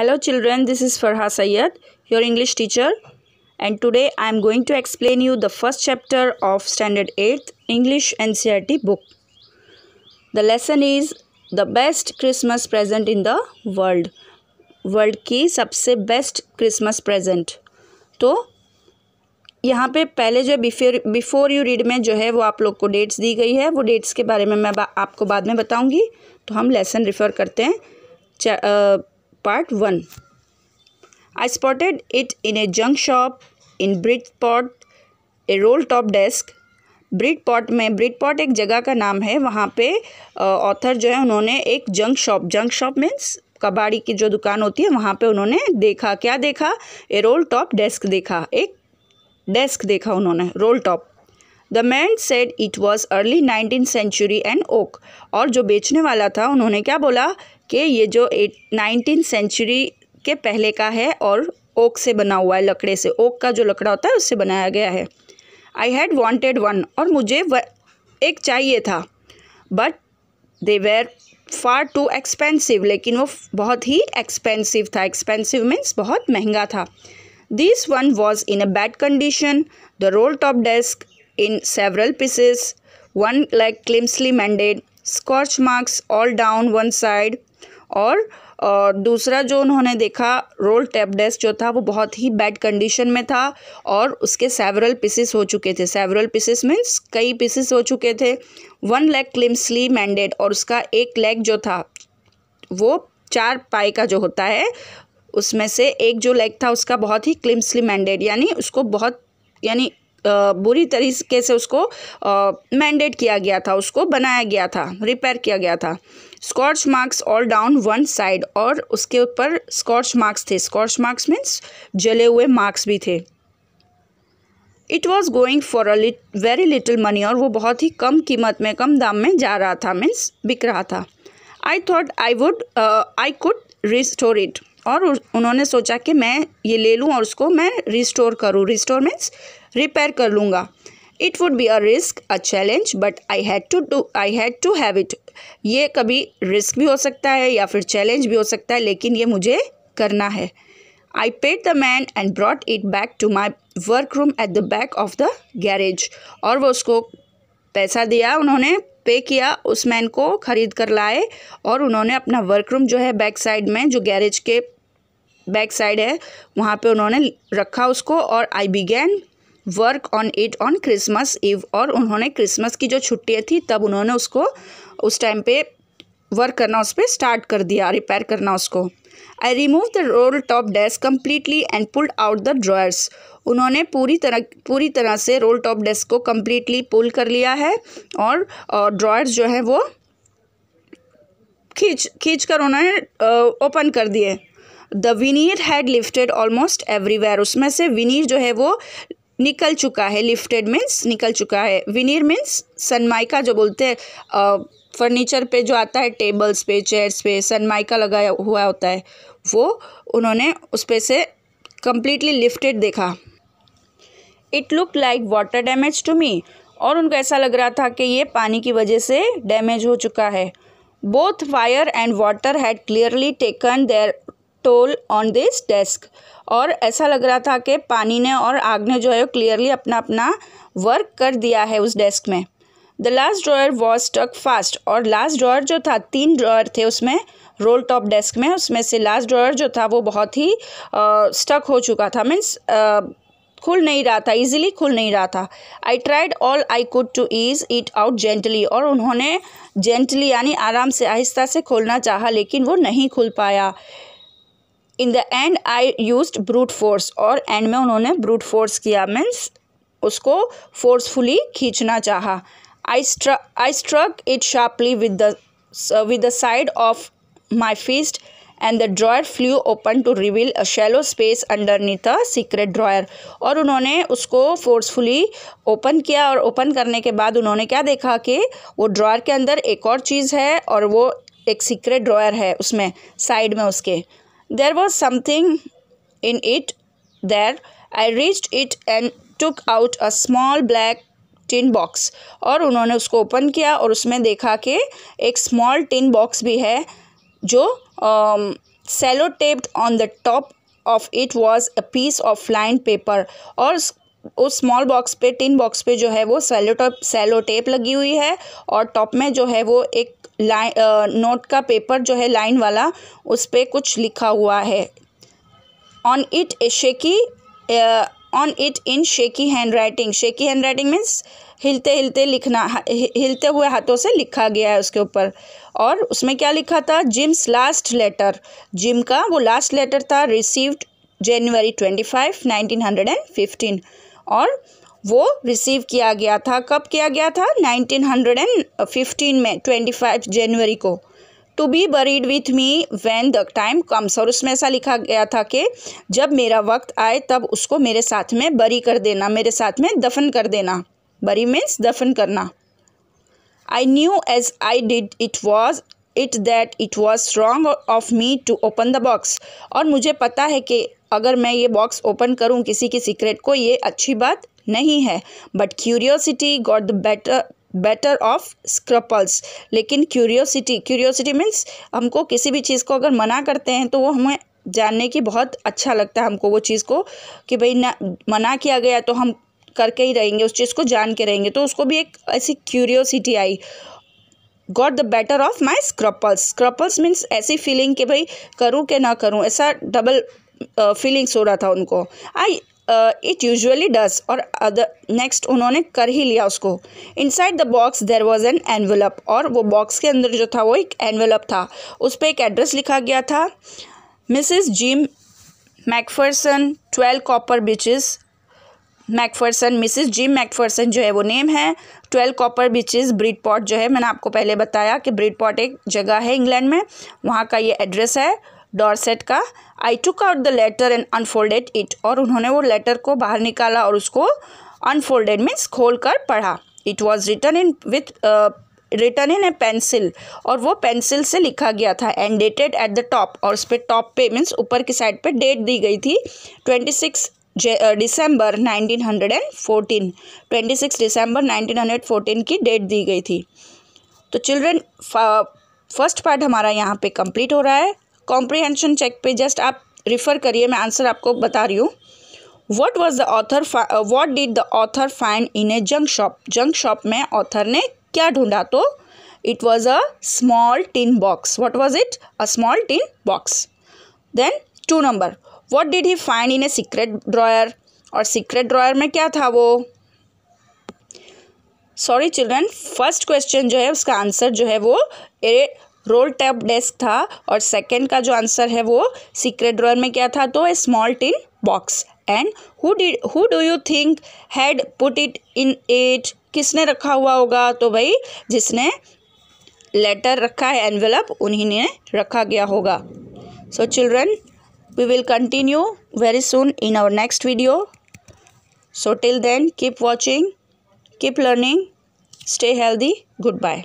Hello children this is Farah Sayyed your English teacher and today I am going to explain you the first chapter of standard eighth English N C R T book the lesson is the best Christmas present in the world world की सबसे best Christmas present तो यहाँ पे पहले जो before before you read में जो है वो आप लोग को डेट्स दी गई है वो डेट्स के बारे में मैं आपको बाद में बताऊँगी तो हम लेसन रिफ़र करते हैं Part 1 I spotted it in a junk shop in bridgeport a roll top desk. पॉट में पॉट एक जगह का नाम है वहाँ पे ऑथर जो है उन्होंने एक junk shop junk shop means कबाड़ी की जो दुकान होती है वहाँ पे उन्होंने देखा क्या देखा ए रोल टॉप डेस्क देखा एक डेस्क देखा उन्होंने roll top the man said it was early nineteen century and oak और जो बेचने वाला था उन्होंने क्या बोला कि ये जो एट नाइनटीन सेंचुरी के पहले का है और ओक से बना हुआ है लकड़े से ओक का जो लकड़ा होता है उससे बनाया गया है आई हैड वॉन्टेड वन और मुझे व, एक चाहिए था but they were far too expensive लेकिन वो बहुत ही एक्सपेंसिव था एक्सपेंसिव मीन्स बहुत महंगा था this one was in a bad condition the roll top desk in several pieces one like clumsily mended scorch marks all down one side और, दूसरा जो उन्होंने देखा रोल टेप डेस्क जो था वो बहुत ही बैड कंडीशन में था और उसके सेवरल पीसेस हो चुके थे सेवरल पीसेस मीन्स कई पीसेस हो चुके थे वन लेग क्लिम्सली मैंडेड और उसका एक लेग जो था वो चार पाई का जो होता है उसमें से एक जो लेग था उसका बहुत ही क्लिम्सली मैंडेड यानी उसको बहुत यानी बुरी तरीके से उसको मैंडेट किया गया था उसको बनाया गया था रिपेयर किया गया था scorch marks all down one side और उसके ऊपर स्कॉच मार्क्स थे स्कॉच मार्क्स मीन्स जले हुए मार्क्स भी थे it was going for a very little money और वो बहुत ही कम कीमत में कम दाम में जा रहा था मीन्स बिक रहा था I thought I would I could restore it और उन्होंने सोचा कि मैं ये ले लूँ और उसको मैं रिस्टोर करूँ रिस्टोर मीन्स रिपेयर कर लूँगा it would be a risk a challenge but I had to do I had to have it ये कभी रिस्क भी हो सकता है या फिर चैलेंज भी हो सकता है लेकिन ये मुझे करना है I paid the man and brought it back to my work room at the back of the garage और वो उसको पैसा दिया उन्होंने पे किया उस मैन को ख़रीद कर लाए और उन्होंने अपना वर्क रूम जो है बैक साइड में जो गैरेज के बैक साइड है वहाँ पे उन्होंने रखा उसको और I began work on it on Christmas Eve और उन्होंने क्रिसमस की जो छुट्टियाँ थी तब उन्होंने उसको उस टाइम पे वर्क करना उस पर स्टार्ट कर दिया रिपेयर करना उसको I removed the roll top desk completely and pulled out the drawers उन्होंने पूरी तरह पूरी तरह से रोल टॉप डेस्क को कम्प्लीटली पुल कर लिया है और ड्रॉयर्स जो है वो खींच खींच कर उन्होंने ओपन कर दिए the veneer had lifted almost everywhere उसमें से विनीर जो है वो निकल चुका है लिफ्टेड मीन्स निकल चुका है विनीर मीन्स सनमाइका जो बोलते हैं फर्नीचर पे जो आता है टेबल्स पे चेयर्स पे सनमाइका लगाया हुआ होता है वो उन्होंने उस पर से कम्प्लीटली लिफ्टेड देखा it look like water damage to me और उनको ऐसा लग रहा था कि ये पानी की वजह से डैमेज हो चुका है both fire and water had clearly taken their toll on this desk और ऐसा लग रहा था कि पानी ने और आग ने जो है क्लियरली अपना अपना वर्क कर दिया है उस डेस्क में the last drawer was stuck fast और लास्ट ड्रॉयर जो था तीन ड्रॉयर थे उसमें रोल टॉप डेस्क में उसमें से लास्ट ड्रॉयर जो था वो बहुत ही स्टक uh, हो चुका था मीन्स खुल नहीं रहा था इजीली खुल नहीं रहा था I tried all I could to ease it out gently और उन्होंने जेंटली यानी आराम से आहिस्ता से खोलना चाहा लेकिन वो नहीं खुल पाया in the end I use brute force और एंड में उन्होंने ब्रूट फोर्स किया मीन्स उसको फोर्सफुली खींचना चाहा I, stru I struck it sharply with the, uh, with the side of my fist and the drawer flew open to reveal a shallow space underneath a secret drawer और उन्होंने उसको forcefully open किया और open करने के बाद उन्होंने क्या देखा कि वो ड्रॉयर के अंदर एक और चीज़ है और वो एक सीक्रेट ड्रॉयर है उसमें साइड में उसके there was something in it there I reach it and took out a small black tin box और उन्होंने उसको ओपन किया और उसमें देखा कि एक स्मॉल टिन बॉक्स भी है जो sellotaped on the top of it was a piece of line paper और उस स्मॉल बॉक्स पे टिन बॉक्स पे जो है वो सेलो टॉप सेलो टेप लगी हुई है और टॉप में जो है वो एक लाइन नोट का पेपर जो है लाइन वाला उस पर कुछ लिखा हुआ है on it a shaky on it in shaky handwriting shaky handwriting means हिलते हिलते लिखना हिलते हुए हाथों से लिखा गया है उसके ऊपर और उसमें क्या लिखा था जिम्स लास्ट लेटर जिम का वो लास्ट लेटर था received January twenty five nineteen hundred and fifteen और वो रिसीव किया गया था कब किया गया था नाइनटीन हंड्रेड एंड फिफ्टीन में ट्वेंटी फाइव जनवरी को to be buried with me when the time comes और उसमें ऐसा लिखा गया था कि जब मेरा वक्त आए तब उसको मेरे साथ में बरी कर देना मेरे साथ में दफन कर देना बरी मीन्स दफन करना I knew as I did it was it that it was wrong of me to open the box और मुझे पता है कि अगर मैं ये बॉक्स ओपन करूँ किसी की सीक्रेट को ये अच्छी बात नहीं है but curiosity got the better better of scruples लेकिन क्यूरियोसिटी क्यूरियोसिटी मीन्स हमको किसी भी चीज़ को अगर मना करते हैं तो वो हमें जानने की बहुत अच्छा लगता है हमको वो चीज़ को कि भाई ना मना किया गया तो हम करके ही रहेंगे उस चीज़ को जान के रहेंगे तो उसको भी एक ऐसी क्यूरियोसिटी आई got the better of my scruples scruples means ऐसी फीलिंग कि भाई करूँ कि ना करूँ ऐसा डबल फीलिंग्स हो रहा था उनको आई इट यूजअली डज और अदर नेक्स्ट उन्होंने कर ही लिया उसको inside the box there was an envelope और वो बॉक्स के अंदर जो था वो एक एनवेलप था उस पर एक एड्रेस लिखा गया था Mrs Jim Macpherson twelve Copper Beeches Macpherson Mrs Jim Macpherson जो है वो नेम है twelve Copper Beeches Bridport जो है मैंने आपको पहले बताया कि ब्रिड पॉट एक जगह है इंग्लैंड में वहाँ का ये एड्रेस है डॉरसेट का I took out the letter and unfolded it और उन्होंने वो लेटर को बाहर निकाला और उसको अनफोल्डेड मीन्स खोल कर पढ़ा it was written in with written in a pencil और वो पेंसिल से लिखा गया था and dated at the top और उस पर टॉप पे मीन्स ऊपर की साइड पे डेट दी गई थी twenty six December hundred and twenty six December nineteen hundred fourteen की डेट दी गई थी तो चिल्ड्रेन फर्स्ट पार्ट हमारा यहाँ पे कंप्लीट हो रहा है कॉम्प्रिहेंशन चेक पे जस्ट आप रिफ़र करिए मैं आंसर आपको बता रही हूँ what was the author what did the author find in a junk shop junk shop में ऑथर ने क्या ढूंढा तो it was a small tin box what was it a small tin box then two number what did he find in a secret drawer और secret drawer में क्या था वो सॉरी चिल्ड्रेन फर्स्ट क्वेश्चन जो है उसका आंसर जो है वो रोल टैप डेस्क था और सेकंड का जो आंसर है वो सीक्रेट ड्रॉर में क्या था तो a small tin box and who did who do you think had put it in at किसने रखा हुआ होगा तो भाई जिसने लेटर रखा है एनवेलप उन्हीं ने रखा गया होगा so children will continue very soon in our next video so till then keep watching keep learning stay healthy good bye